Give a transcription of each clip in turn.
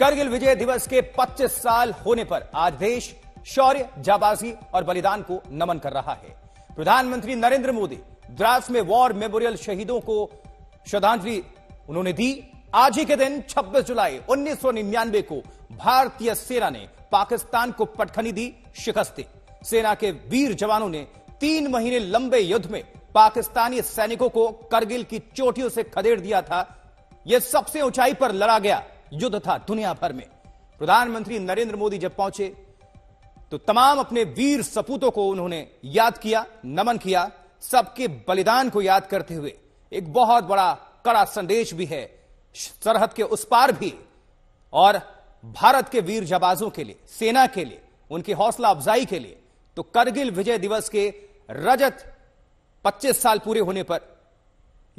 करगिल विजय दिवस के 25 साल होने पर आज देश शौर्य जाबाजी और बलिदान को नमन कर रहा है प्रधानमंत्री नरेंद्र मोदी द्रास में वॉर मेमोरियल शहीदों को श्रद्धांजलि उन्होंने दी आज ही के दिन 26 जुलाई उन्नीस को भारतीय सेना ने पाकिस्तान को पटखनी दी शिकस्त सेना के वीर जवानों ने तीन महीने लंबे युद्ध में पाकिस्तानी सैनिकों को करगिल की चोटियों से खदेड़ दिया था यह सबसे ऊंचाई पर लड़ा गया युद्ध था दुनिया भर में प्रधानमंत्री नरेंद्र मोदी जब पहुंचे तो तमाम अपने वीर सपूतों को उन्होंने याद किया नमन किया सबके बलिदान को याद करते हुए एक बहुत बड़ा कड़ा संदेश भी है सरहद के उस पार भी और भारत के वीर जबाजों के लिए सेना के लिए उनकी हौसला अफजाई के लिए तो करगिल विजय दिवस के रजत 25 साल पूरे होने पर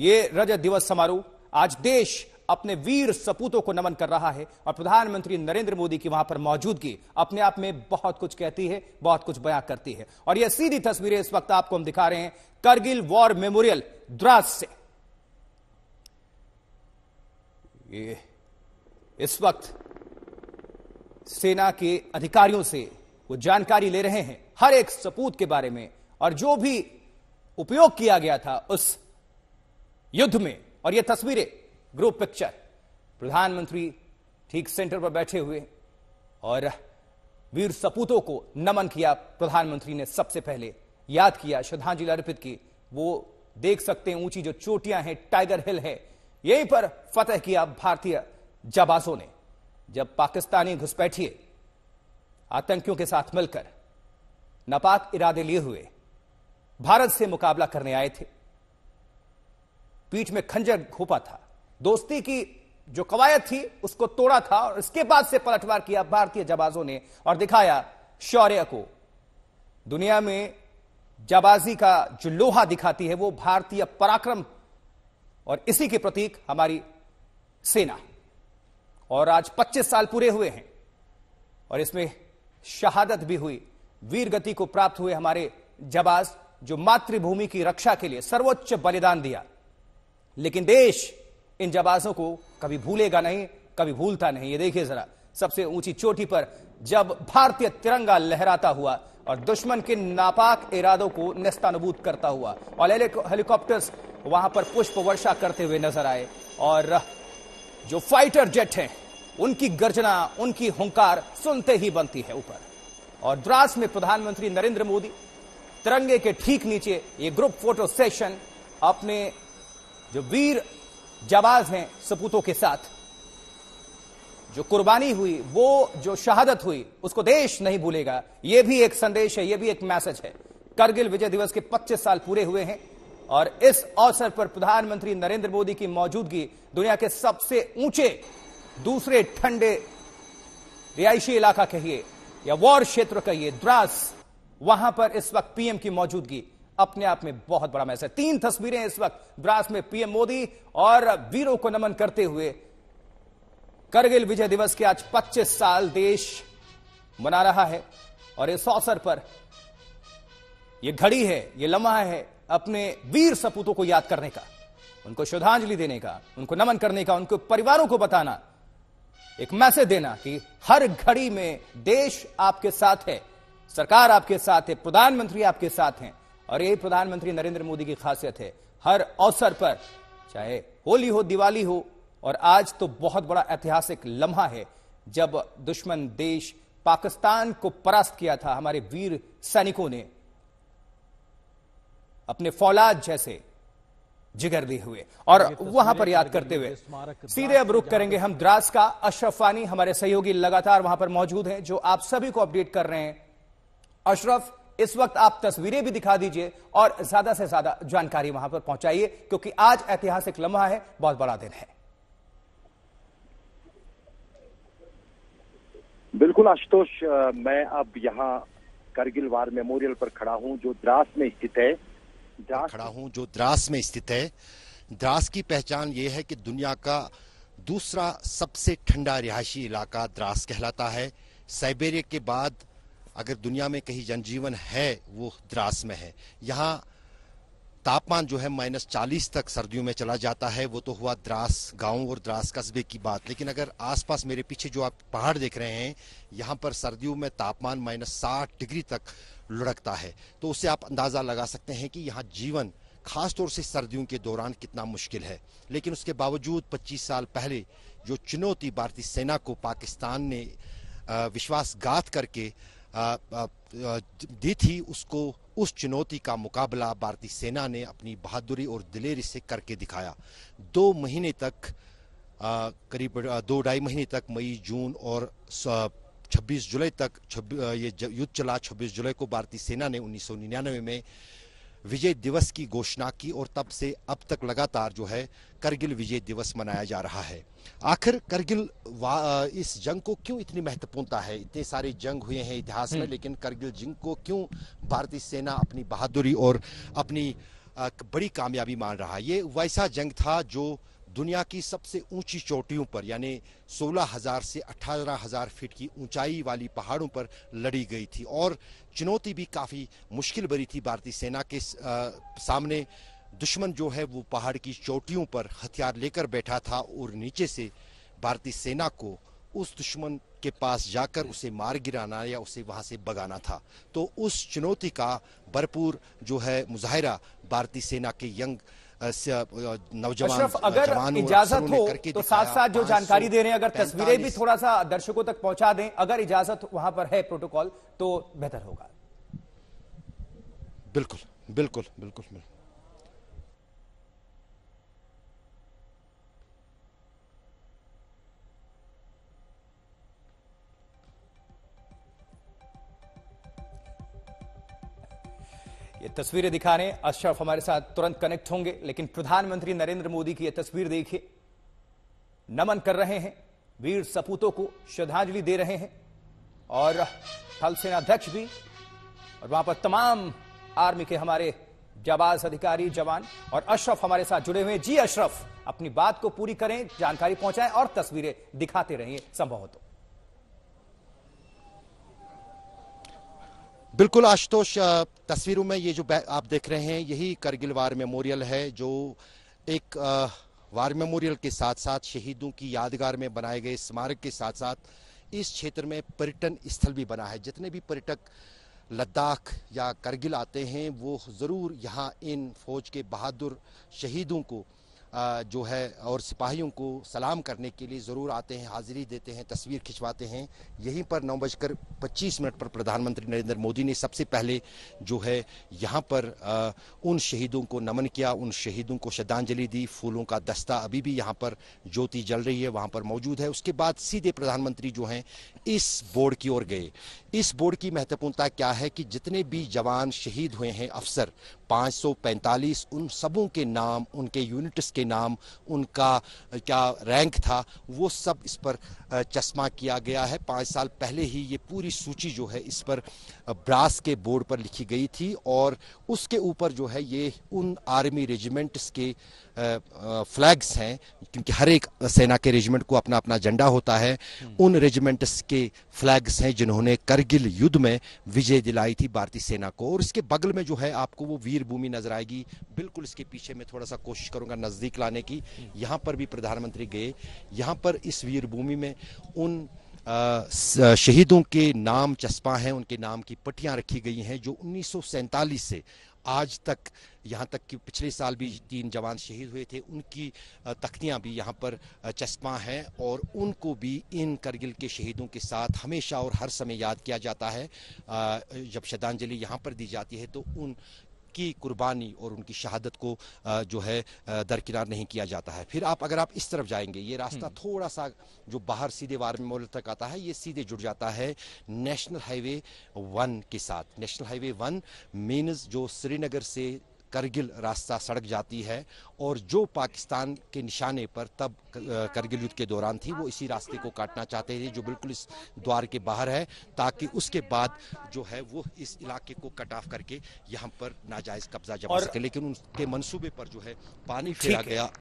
यह रजत दिवस समारोह आज देश अपने वीर सपूतों को नमन कर रहा है और प्रधानमंत्री नरेंद्र मोदी की वहां पर मौजूदगी अपने आप में बहुत कुछ कहती है बहुत कुछ बयां करती है और यह सीधी तस्वीरें इस वक्त आपको हम दिखा रहे हैं करगिल वॉर मेमोरियल द्रास से ये इस वक्त सेना के अधिकारियों से वो जानकारी ले रहे हैं हर एक सपूत के बारे में और जो भी उपयोग किया गया था उस युद्ध में और ये तस्वीरें ग्रुप पिक्चर प्रधानमंत्री ठीक सेंटर पर बैठे हुए और वीर सपूतों को नमन किया प्रधानमंत्री ने सबसे पहले याद किया श्रद्धांजलि अर्पित की वो देख सकते हैं ऊंची जो चोटियां हैं टाइगर हिल है यहीं पर फतेह किया भारतीय जाबाजों ने जब पाकिस्तानी घुसपैठिए आतंकियों के साथ मिलकर नपाक इरादे लिए हुए भारत से मुकाबला करने आए थे पीठ में खंजर घोपा था दोस्ती की जो कवायद थी उसको तोड़ा था और इसके बाद से पलटवार किया भारतीय जबाजों ने और दिखाया शौर्य को दुनिया में जबाजी का जो लोहा दिखाती है वो भारतीय पराक्रम और इसी के प्रतीक हमारी सेना और आज 25 साल पूरे हुए हैं और इसमें शहादत भी हुई वीर गति को प्राप्त हुए हमारे जबाज जो मातृभूमि की रक्षा के लिए सर्वोच्च बलिदान दिया लेकिन देश इन जबाजों को कभी भूलेगा नहीं कभी भूलता नहीं ये देखिए जरा सबसे ऊंची चोटी पर जब भारतीय तिरंगा लहराता हुआ और दुश्मन के नापाक इरादों को नस्तानबूत करता हुआ और हेलीकॉप्टर्स वहां पर पुष्प वर्षा करते हुए नजर आए और जो फाइटर जेट हैं उनकी गर्जना उनकी हुंकार सुनते ही बनती है ऊपर और द्रास में प्रधानमंत्री नरेंद्र मोदी तिरंगे के ठीक नीचे ये ग्रुप फोटो सेशन अपने जो वीर जाबाज हैं सपूतों के साथ जो कुर्बानी हुई वो जो शहादत हुई उसको देश नहीं भूलेगा यह भी एक संदेश है यह भी एक मैसेज है करगिल विजय दिवस के 25 साल पूरे हुए हैं और इस अवसर पर प्रधानमंत्री नरेंद्र मोदी की मौजूदगी दुनिया के सबसे ऊंचे दूसरे ठंडे रिहायशी इलाका कहिए या वॉर क्षेत्र कहिए द्रास वहां पर इस वक्त पीएम की मौजूदगी अपने आप में बहुत बड़ा मैसेज तीन तस्वीरें इस वक्त द्रास में पीएम मोदी और वीरों को नमन करते हुए करगिल विजय दिवस के आज 25 साल देश मना रहा है और इस अवसर पर यह घड़ी है यह लम्हा है अपने वीर सपूतों को याद करने का उनको श्रद्धांजलि देने का उनको नमन करने का उनके परिवारों को बताना एक मैसेज देना कि हर घड़ी में देश आपके साथ है सरकार आपके साथ है प्रधानमंत्री आपके साथ हैं और यही प्रधानमंत्री नरेंद्र मोदी की खासियत है हर अवसर पर चाहे होली हो दिवाली हो और आज तो बहुत बड़ा ऐतिहासिक लम्हा है जब दुश्मन देश पाकिस्तान को परास्त किया था हमारे वीर सैनिकों ने अपने फौलाद जैसे जिगर दिए हुए और वहां पर याद करते हुए सीधे अब रुख करेंगे हम द्रास का अशरफ वानी हमारे सहयोगी लगातार वहां पर मौजूद हैं जो आप सभी को अपडेट कर रहे हैं अशरफ इस वक्त आप तस्वीरें भी दिखा दीजिए और ज्यादा से ज्यादा जानकारी वहां पर पहुंचाइए क्योंकि आज ऐतिहासिक लम्हा है बहुत बड़ा दिन है बिल्कुल आशुतोष मैं अब यहाँ करगिल वार मेमोरियल पर खड़ा हूँ जो द्रास में स्थित है द्रास खड़ा हूँ जो द्रास में स्थित है द्रास की पहचान ये है कि दुनिया का दूसरा सबसे ठंडा रिहायशी इलाका द्रास कहलाता है साइबेरिया के बाद अगर दुनिया में कहीं जनजीवन है वो द्रास में है यहाँ तापमान जो है माइनस चालीस तक सर्दियों में चला जाता है वो तो हुआ द्रास गांव और द्रास कस्बे की बात लेकिन अगर आसपास मेरे पीछे जो आप पहाड़ देख रहे हैं यहाँ पर सर्दियों में तापमान माइनस साठ डिग्री तक लुढ़कता है तो उससे आप अंदाज़ा लगा सकते हैं कि यहाँ जीवन खासतौर से सर्दियों के दौरान कितना मुश्किल है लेकिन उसके बावजूद पच्चीस साल पहले जो चुनौती भारतीय सेना को पाकिस्तान ने विश्वासघात करके दी थी उसको उस चुनौती का मुकाबला भारतीय सेना ने अपनी बहादुरी और दिलेरी से करके दिखाया दो महीने तक करीब दो ढाई महीने तक मई जून और 26 जुलाई तक ये युद्ध चला 26 जुलाई को भारतीय सेना ने उन्नीस में विजय दिवस की घोषणा की और तब से अब तक लगातार जो है करगिल विजय दिवस मनाया जा रहा है आखिर करगिल इस जंग को क्यों इतनी महत्वपूर्णता है इतने सारे जंग हुए हैं इतिहास में हम्म। लेकिन करगिल जंग को क्यों भारतीय सेना अपनी बहादुरी और अपनी बड़ी कामयाबी मान रहा है ये वैसा जंग था जो दुनिया की सबसे ऊंची चोटियों पर यानी 16,000 से 18,000 फीट की ऊंचाई वाली पहाड़ों पर लड़ी गई थी और चुनौती भी काफ़ी मुश्किल भरी थी भारतीय सेना के सामने दुश्मन जो है वो पहाड़ की चोटियों पर हथियार लेकर बैठा था और नीचे से भारतीय सेना को उस दुश्मन के पास जाकर उसे मार गिराना या उसे वहां से भगाना था तो उस चुनौती का भरपूर जो है मुजाहरा भारतीय सेना के यंग नौजवान अगर इजाजत हो तो साथ साथ जो हाँ, जानकारी दे रहे हैं अगर तस्वीरें भी थोड़ा सा दर्शकों तक पहुंचा दें अगर इजाजत वहां पर है प्रोटोकॉल तो बेहतर होगा बिल्कुल बिल्कुल बिल्कुल, बिल्कुल। ये तस्वीरें दिखाने अशरफ हमारे साथ तुरंत कनेक्ट होंगे लेकिन प्रधानमंत्री नरेंद्र मोदी की यह तस्वीर देखिए नमन कर रहे हैं वीर सपूतों को श्रद्धांजलि दे रहे हैं और थल सेनाध्यक्ष भी और वहां पर तमाम आर्मी के हमारे जाबाज अधिकारी जवान और अशरफ हमारे साथ जुड़े हुए जी अशरफ अपनी बात को पूरी करें जानकारी पहुंचाएं और तस्वीरें दिखाते रहिए संभव हो तो बिल्कुल आशुतोष तस्वीरों में ये जो आप देख रहे हैं यही करगिल वार मेमोरियल है जो एक वार मेमोरियल के साथ साथ शहीदों की यादगार में बनाए गए स्मारक के साथ साथ इस क्षेत्र में पर्यटन स्थल भी बना है जितने भी पर्यटक लद्दाख या करगिल आते हैं वो ज़रूर यहाँ इन फौज के बहादुर शहीदों को जो है और सिपाहियों को सलाम करने के लिए ज़रूर आते हैं हाजिरी देते हैं तस्वीर खिंचवाते हैं यहीं पर नौ बजकर पच्चीस मिनट पर प्रधानमंत्री नरेंद्र मोदी ने सबसे पहले जो है यहाँ पर उन शहीदों को नमन किया उन शहीदों को श्रद्धांजलि दी फूलों का दस्ता अभी भी यहाँ पर ज्योति जल रही है वहाँ पर मौजूद है उसके बाद सीधे प्रधानमंत्री जो हैं इस बोर्ड की ओर गए इस बोर्ड की महत्वपूर्णता क्या है कि जितने भी जवान शहीद हुए हैं अफसर 545 उन सबों के नाम उनके यूनिट्स के नाम उनका क्या रैंक था वो सब इस पर चश्मा किया गया है पाँच साल पहले ही ये पूरी सूची जो है इस पर ब्रास के बोर्ड पर लिखी गई थी और उसके ऊपर जो है ये उन आर्मी रेजिमेंट्स के फ्लैग्स हैं क्योंकि हर एक सेना के रेजिमेंट को अपना अपना झंडा होता है हम्म। उन रेजिमेंट्स के फ्लैग्स हैं जिन्होंने करगिल युद्ध में विजय दिलाई थी भारतीय सेना को और इसके बगल में जो है आपको वो वी वीरभूमि नजर आएगी बिल्कुल इसके पीछे मैं थोड़ा सा कोशिश करूंगा नज़दीक लाने की यहाँ पर भी प्रधानमंत्री गए यहाँ पर इस वीरभूमि में उन शहीदों के नाम चस्पा हैं उनके नाम की पट्टियाँ रखी गई हैं जो उन्नीस से आज तक यहाँ तक कि पिछले साल भी तीन जवान शहीद हुए थे उनकी तख्तियाँ भी यहाँ पर चस्पा हैं और उनको भी इन करगिल के शहीदों के साथ हमेशा और हर समय याद किया जाता है जब श्रद्धांजलि यहाँ पर दी जाती है तो उन की कुर्बानी और उनकी शहादत को जो है दरकिनार नहीं किया जाता है फिर आप अगर आप इस तरफ जाएंगे ये रास्ता हम्म। थोड़ा सा जो बाहर सीधे वार में तक आता है ये सीधे जुड़ जाता है नेशनल हाईवे वन के साथ नेशनल हाईवे वन मीनज जो श्रीनगर से करगिल रास्ता सड़क जाती है और जो पाकिस्तान के निशाने पर तब करगिल युद्ध के दौरान थी वो इसी रास्ते को काटना चाहते थे जो बिल्कुल इस द्वार के बाहर है ताकि उसके बाद जो है वो इस इलाके को कट ऑफ करके यहाँ पर नाजायज कब्जा जमा सके लेकिन उनके मनसूबे पर जो है पानी फिरा गया